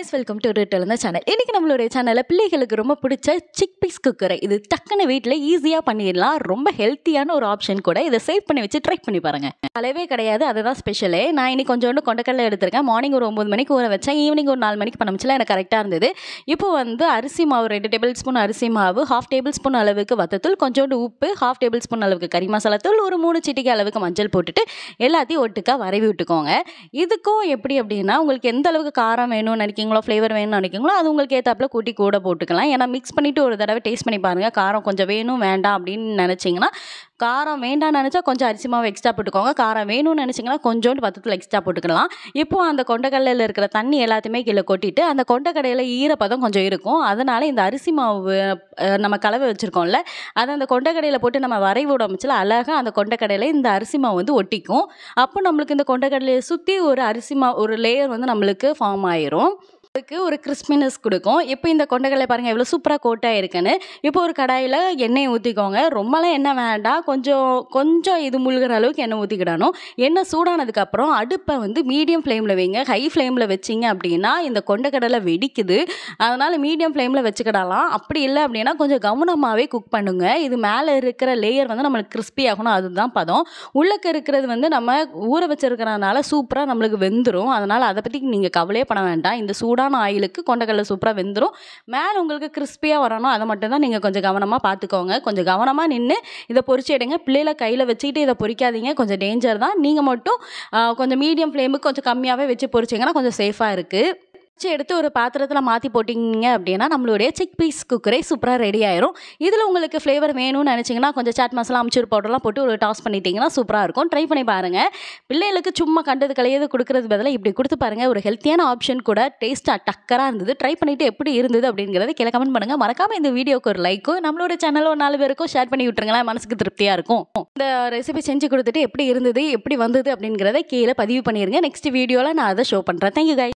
S welcome to return channel இன்றைக்கி நம்மளுடைய சேனலில் பிள்ளைகளுக்கு ரொம்ப பிடிச்ச சிக் பீஸ் குக்கரை இது டக்குன்னு வீட்டில் ஈஸியாக பண்ணிடலாம் ரொம்ப ஹெல்த்தியான ஒரு ஆப்ஷன் கூட இதை சேவ் பண்ணி வச்சு ட்ரை பண்ணி பாருங்கள் அளவே கிடையாது அதுதான் ஸ்பெஷலே நான் இன்னைக்கு கொஞ்சோண்டு கொண்டக்கடலை எடுத்திருக்கேன் மார்னிங் ஒரு ஒம்பது மணிக்கு ஊற வச்சேன் ஈவினிங் ஒரு நாலு மணிக்கு பண்ணமிச்சில எனக்கு கரெக்டாக இருந்தது இப்போ வந்து அரிசி மாவு ரெண்டு டேபிள் ஸ்பூன் அரிசி மாவு ஹாஃப் டேபிள் ஸ்பூன் அளவுக்கு வத்தத்தூள் கொஞ்சோண்டு உப்பு ஹாஃப் டேபிள் ஸ்பூன் அளவுக்கு கறி மசாலா தூள் ஒரு மூணு சிட்டிக்கு அளவுக்கு மஞ்சள் போட்டுட்டு எல்லாத்தையும் ஒட்டுக்காக வரவி விட்டுக்கோங்க இதுக்கும் எப்படி அப்படின்னா உங்களுக்கு எந்த அளவுக்கு காரம் வேணும்னு நினைக்கிங்க நினைக்கிறீங்களோ ஃப்ளேவர் வேணும்னு நினைக்கிறீங்களோ அது உங்களுக்கு ஏற்றாப்புல கூட்டி கூட போட்டுக்கலாம் ஏன்னா மிக்ஸ் பண்ணிவிட்டு ஒரு தடவை டேஸ்ட் பண்ணி பாருங்கள் காரம் கொஞ்சம் வேணும் வேண்டாம் அப்படின்னு நினச்சிங்கன்னா காரம் வேண்டாம்னு நினச்சா கொஞ்சம் அரிசி மாவு எக்ஸ்ட்ரா போட்டுக்கோங்க காரம் வேணும்னு நினச்சிங்கன்னா கொஞ்சோண்டு பத்தத்தில் எக்ஸ்ட்ரா போட்டுக்கலாம் இப்போ அந்த கொண்டக்கடலையில் இருக்கிற தண்ணி எல்லாத்தையுமே கீழே கொட்டிட்டு அந்த கொண்டக்கடையில் ஈரப்பதம் கொஞ்சம் இருக்கும் அதனால் இந்த அரிசி மாவு நம்ம கலவை வச்சுருக்கோம்ல அதை அந்த கொண்டக்கடையில் போட்டு நம்ம வரைவு உடம்புச்சில் அழகாக அந்த கொண்டக்கடையில் இந்த அரிசி மாவு வந்து ஒட்டிக்கும் அப்போ நம்மளுக்கு இந்த கொண்டக்கடலையை சுற்றி ஒரு அரிசி மாவு ஒரு லேயர் வந்து நம்மளுக்கு ஃபார்ம் ஆயிரும் அதுக்கு ஒரு கிறிஸ்மினஸ் கொடுக்கும் இப்போ இந்த கொண்டைகளை பாருங்கள் எவ்வளோ சூப்பராக கோட்டாக இருக்குன்னு இப்போ ஒரு கடாயில் எண்ணெயை ஊற்றிக்கோங்க ரொம்பலாம் எண்ணெய் வேண்டாம் கொஞ்சம் கொஞ்சம் இது முழுகிற அளவுக்கு எண்ணெய் ஊற்றிக்கிடணும் எண்ணெய் சூடானதுக்கப்புறம் அடுப்பை வந்து மீடியம் ஃப்ளேமில் வைங்க ஹை ஃப்ளேமில் வச்சிங்க அப்படின்னா இந்த கொண்டைக்கடலை வெடிக்குது அதனால் மீடியம் ஃப்ளேமில் வச்சுக்கிடலாம் அப்படி இல்லை அப்படின்னா கொஞ்சம் கவனமாகவே குக் பண்ணுங்கள் இது மேலே இருக்கிற லேயர் வந்து நம்மளுக்கு கிறிஸ்பி ஆகணும் அதுதான் பதம் உள்ளக்க இருக்கிறது வந்து நம்ம ஊற வச்சுருக்கிறதுனால சூப்பராக நம்மளுக்கு வெந்துடும் அதனால் அதை பற்றி நீங்கள் கவலையே பண்ண வேண்டாம் இந்த சூடாக சூடான ஆயிலுக்கு கொண்டக்கடலை சூப்பராக வெந்துடும் மேலே உங்களுக்கு கிறிஸ்பியாக வரணும் அதை மட்டும்தான் நீங்கள் கொஞ்சம் கவனமாக பார்த்துக்கோங்க கொஞ்சம் கவனமாக நின்று இதை பொறிச்சு எடுங்க பிள்ளைகளை கையில் வச்சுக்கிட்டு இதை பொறிக்காதீங்க கொஞ்சம் டேஞ்சர் தான் நீங்கள் மட்டும் கொஞ்சம் மீடியம் ஃப்ளேமுக்கு கொஞ்சம் கம்மியாகவே வச்சு பொறிச்சிங்கன்னா கொஞ்சம் சேஃபாக இருக்குது வச்சு எடுத்து ஒரு பாத்திரத்தில் மாற்றி போட்டிங்க அப்படின்னா நம்மளுடைய சிக் பீஸ் குக்கரே சூப்பராக ரெடி ஆயிரும் இதில் உங்களுக்கு ஃப்ளேவர் வேணும்னு நினச்சிங்கன்னா கொஞ்சம் சாட் மசாலா அமிச்சூர் பவுடர்லாம் போட்டு ஒரு டாஸ் பண்ணிட்டீங்கன்னா சூப்பராக இருக்கும் ட்ரை பண்ணி பாருங்கள் பிள்ளைகளுக்கு சும்மா கண்டது கலையது கொடுக்கறது பதிலாக இப்படி கொடுத்து பாருங்கள் ஒரு ஹெல்த்தியான ஆப்ஷன் கூட டேஸ்ட்டாக டக்கராக இருந்தது ட்ரை பண்ணிவிட்டு எப்படி இருந்தது அப்படிங்கிறத கீழே கமெண்ட் பண்ணுங்கள் மறக்காமல் இந்த வீடியோக்கு ஒரு லைக்கும் நம்மளோட சேனல் ஒரு நாலு பேருக்கும் ஷேர் பண்ணி விட்டுருங்களேன் மனசுக்கு திருப்தியாக இருக்கும் இந்த ரெசிபி செஞ்சு கொடுத்துட்டு எப்படி இருந்தது எப்படி வந்தது அப்படிங்கிறத கீழே பதிவு பண்ணிடுங்க நெக்ஸ்ட் வீடியோவில் நான் அதை ஷோ பண்ணுறேன் தேங்க்யூ கை